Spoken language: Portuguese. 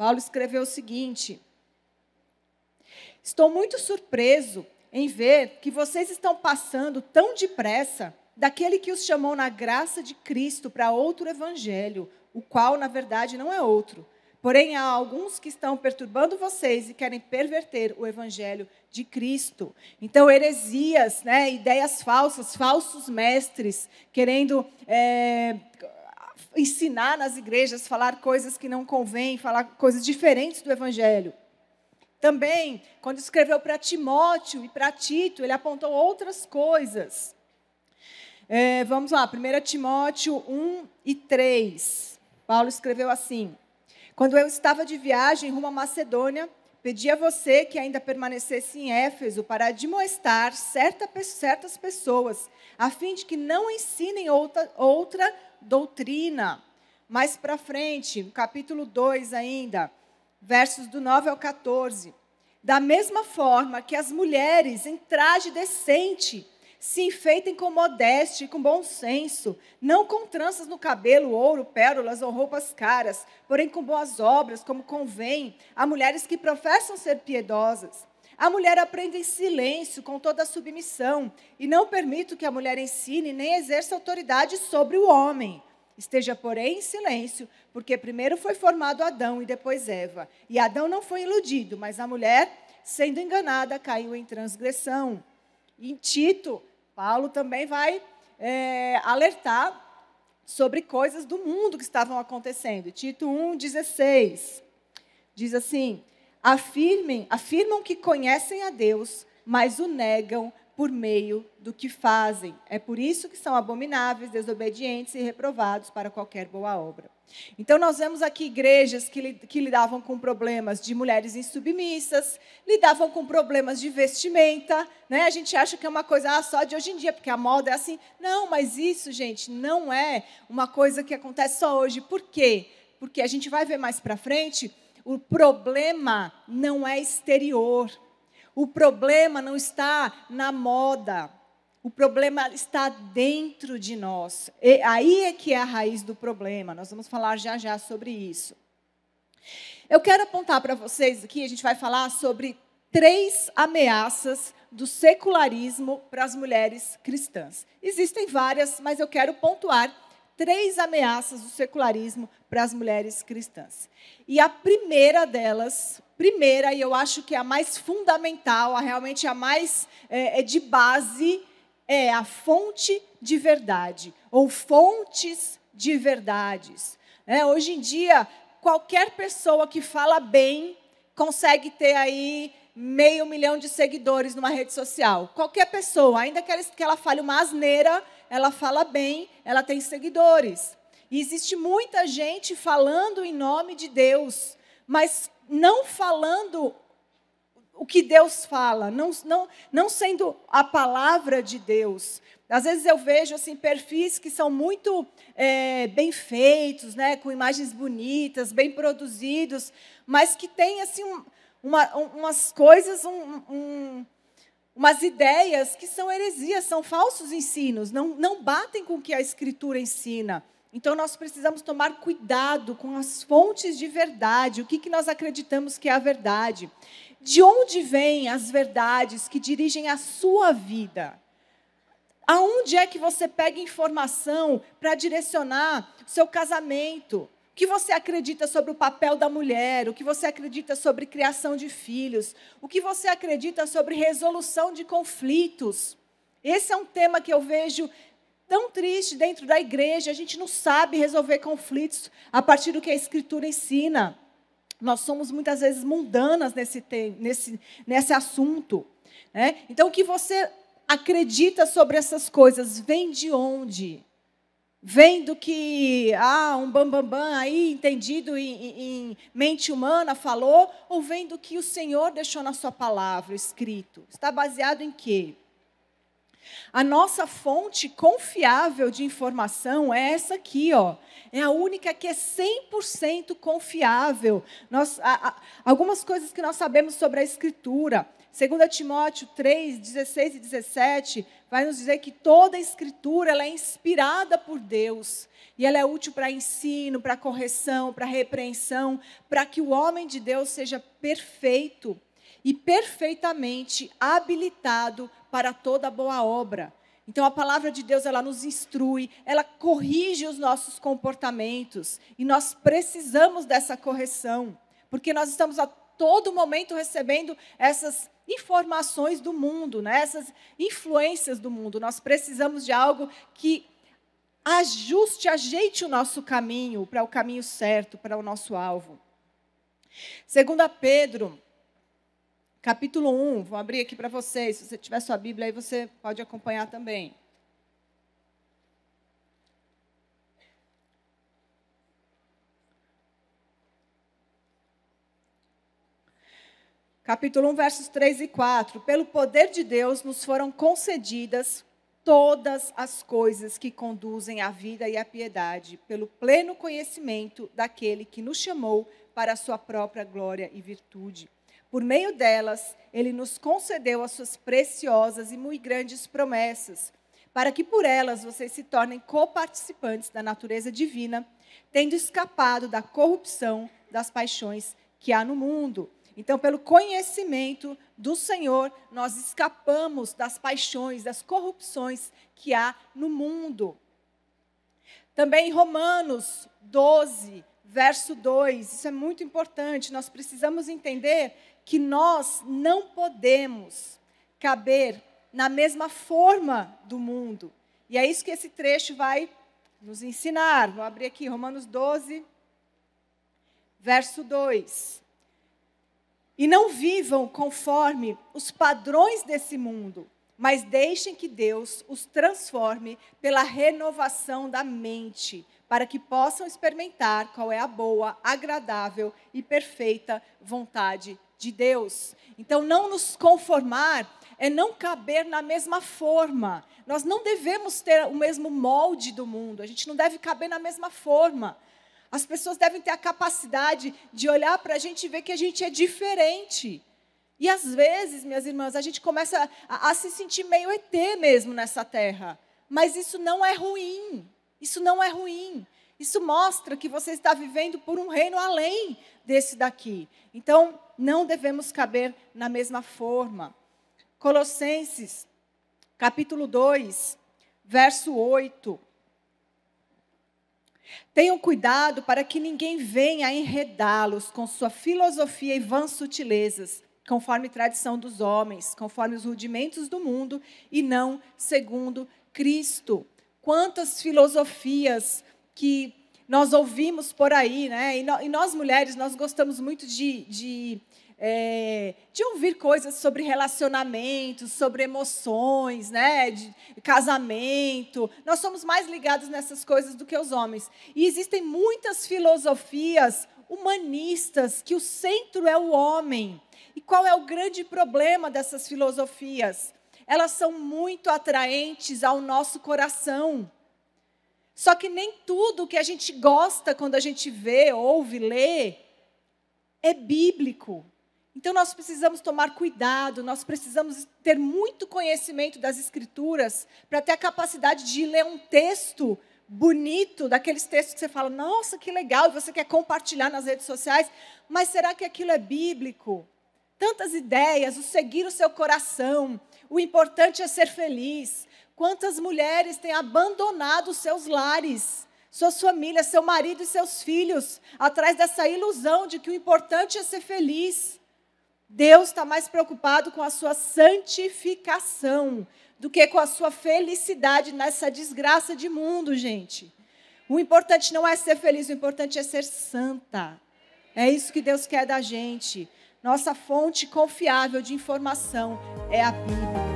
Paulo escreveu o seguinte: Estou muito surpreso em ver que vocês estão passando tão depressa daquele que os chamou na graça de Cristo para outro evangelho, o qual, na verdade, não é outro. Porém, há alguns que estão perturbando vocês e querem perverter o evangelho de Cristo. Então, heresias, né, ideias falsas, falsos mestres, querendo é, ensinar nas igrejas, falar coisas que não convêm falar coisas diferentes do evangelho. Também, quando escreveu para Timóteo e para Tito, ele apontou outras coisas. É, vamos lá, 1 Timóteo 1 e 3. Paulo escreveu assim: Quando eu estava de viagem rumo à Macedônia, Pedi a você que ainda permanecesse em Éfeso para admoestar certa, certas pessoas, a fim de que não ensinem outra, outra doutrina. Mais para frente, capítulo 2 ainda, versos do 9 ao 14. Da mesma forma que as mulheres em traje decente se enfeitem com modéstia e com bom senso, não com tranças no cabelo, ouro, pérolas ou roupas caras, porém com boas obras, como convém a mulheres que professam ser piedosas. A mulher aprende em silêncio, com toda a submissão, e não permito que a mulher ensine nem exerça autoridade sobre o homem. Esteja, porém, em silêncio, porque primeiro foi formado Adão e depois Eva. E Adão não foi iludido, mas a mulher, sendo enganada, caiu em transgressão. Em Tito, Paulo também vai é, alertar sobre coisas do mundo que estavam acontecendo. Tito 1,16 diz assim: afirmem, afirmam que conhecem a Deus, mas o negam por meio do que fazem. É por isso que são abomináveis, desobedientes e reprovados para qualquer boa obra. Então, nós vemos aqui igrejas que, lidavam com problemas de mulheres insubmissas, lidavam com problemas de vestimenta. Né? A gente acha que é uma coisa ah, só de hoje em dia, porque a moda é assim. Não, mas isso, gente, não é uma coisa que acontece só hoje. Por quê? Porque a gente vai ver mais para frente, o problema não é exterior. O problema não está na moda. O problema está dentro de nós. E aí é que é a raiz do problema. Nós vamos falar já já sobre isso. Eu quero apontar para vocês aqui, a gente vai falar sobre três ameaças do secularismo para as mulheres cristãs. Existem várias, mas eu quero pontuar três ameaças do secularismo para as mulheres cristãs. E a primeira delas, primeira, e eu acho que é a mais fundamental, a realmente a mais é, é de base, é a fonte de verdade, ou fontes de verdades. É, hoje em dia, qualquer pessoa que fala bem consegue ter aí meio milhão de seguidores numa rede social. Qualquer pessoa, ainda que ela, que ela fale uma asneira, ela fala bem, ela tem seguidores. E existe muita gente falando em nome de Deus, mas não falando o que Deus fala, não, não, não sendo a palavra de Deus. Às vezes eu vejo assim perfis que são muito é, bem feitos, né, com imagens bonitas, bem produzidos, mas que tem assim uma, umas coisas, um, um, umas ideias que são heresias, são falsos ensinos, não, não batem com o que a Escritura ensina. Então, nós precisamos tomar cuidado com as fontes de verdade, o que, que nós acreditamos que é a verdade. De onde vêm as verdades que dirigem a sua vida? Aonde é que você pega informação para direcionar o seu casamento, que você acredita sobre o papel da mulher, o que você acredita sobre criação de filhos, o que você acredita sobre resolução de conflitos. Esse é um tema que eu vejo tão triste dentro da igreja. A gente não sabe resolver conflitos a partir do que a Escritura ensina. Nós somos muitas vezes mundanas nesse, nesse, nesse assunto. Né? Então, o que você acredita sobre essas coisas vem de onde? vendo do que ah, um bambambam bam, bam aí, entendido em, em, mente humana, falou, ou vendo que o Senhor deixou na sua palavra escrito? Está baseado em quê? A nossa fonte confiável de informação é essa aqui, ó. É a única que é 100% confiável. Nós, a, a, algumas coisas que nós sabemos sobre a Escritura. 2 Timóteo 3, 16 e 17, vai nos dizer que toda a escritura ela é inspirada por Deus. E ela é útil para ensino, para correção, para repreensão, para que o homem de Deus seja perfeito e perfeitamente habilitado para toda boa obra. Então a palavra de Deus ela nos instrui, ela corrige os nossos comportamentos e nós precisamos dessa correção, porque nós estamos a todo momento recebendo essas informações do mundo, né? essas influências do mundo. Nós precisamos de algo que ajuste, ajeite o nosso caminho para o caminho certo, para o nosso alvo. Segundo Pedro, capítulo 1, vou abrir aqui para vocês, se você tiver sua Bíblia aí você pode acompanhar também. capítulo 1, versos 3 e 4. Pelo poder de Deus nos foram concedidas todas as coisas que conduzem à vida e à piedade, pelo pleno conhecimento daquele que nos chamou para a sua própria glória e virtude. Por meio delas, ele nos concedeu as suas preciosas e muito grandes promessas, para que por elas vocês se tornem coparticipantes da natureza divina, tendo escapado da corrupção das paixões que há no mundo. Então, pelo conhecimento do Senhor, nós escapamos das paixões, das corrupções que há no mundo. Também em Romanos 12, verso 2, isso é muito importante, nós precisamos entender que nós não podemos caber na mesma forma do mundo. E é isso que esse trecho vai nos ensinar. Vou abrir aqui, Romanos 12, verso 2. E não vivam conforme os padrões desse mundo, mas deixem que Deus os transforme pela renovação da mente, para que possam experimentar qual é a boa, agradável e perfeita vontade de Deus. Então, não nos conformar é não caber na mesma forma. Nós não devemos ter o mesmo molde do mundo, a gente não deve caber na mesma forma. As pessoas devem ter a capacidade de olhar para a gente e ver que a gente é diferente. E às vezes, minhas irmãs, a gente começa a, a, se sentir meio ET mesmo nessa terra. Mas isso não é ruim. Isso não é ruim. Isso mostra que você está vivendo por um reino além desse daqui. Então, não devemos caber na mesma forma. Colossenses, capítulo 2, verso 8 Tenham cuidado para que ninguém venha enredá-los com sua filosofia e vãs sutilezas, conforme tradição dos homens, conforme os rudimentos do mundo e não segundo Cristo. Quantas filosofias que nós ouvimos por aí, né? E, no, e nós mulheres, nós gostamos muito de, de é, de ouvir coisas sobre relacionamentos, sobre emoções, né, de casamento. Nós somos mais ligados nessas coisas do que os homens. E existem muitas filosofias humanistas que o centro é o homem. E qual é o grande problema dessas filosofias? Elas são muito atraentes ao nosso coração. Só que nem tudo que a gente gosta quando a gente vê, ouve, lê é bíblico. Então nós precisamos tomar cuidado, nós precisamos ter muito conhecimento das escrituras para ter a capacidade de ler um texto bonito, daqueles textos que você fala, nossa, que legal, e você quer compartilhar nas redes sociais, mas será que aquilo é bíblico? Tantas ideias, o seguir o seu coração, o importante é ser feliz. Quantas mulheres têm abandonado seus lares suas famílias, seu marido e seus filhos, atrás dessa ilusão de que o importante é ser feliz. Deus está mais preocupado com a sua santificação do que com a sua felicidade nessa desgraça de mundo, gente. O importante não é ser feliz, o importante é ser santa. É isso que Deus quer da gente. Nossa fonte confiável de informação é a Bíblia.